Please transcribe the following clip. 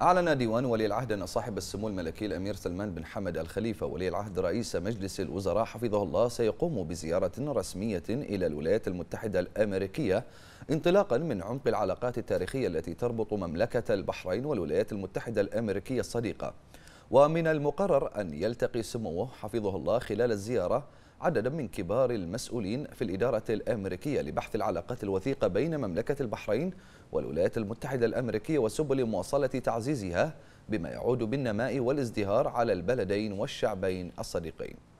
أعلن ديوان ولي العهد أن صاحب السمو الملكي الأمير سلمان بن حمد الخليفة ولي العهد رئيس مجلس الوزراء حفظه الله سيقوم بزيارة رسمية إلى الولايات المتحدة الأمريكية انطلاقا من عمق العلاقات التاريخية التي تربط مملكة البحرين والولايات المتحدة الأمريكية الصديقة ومن المقرر أن يلتقي سموه حفظه الله خلال الزيارة عددا من كبار المسؤولين في الإدارة الأمريكية لبحث العلاقات الوثيقة بين مملكة البحرين والولايات المتحدة الأمريكية وسبل مواصلة تعزيزها بما يعود بالنماء والازدهار على البلدين والشعبين الصديقين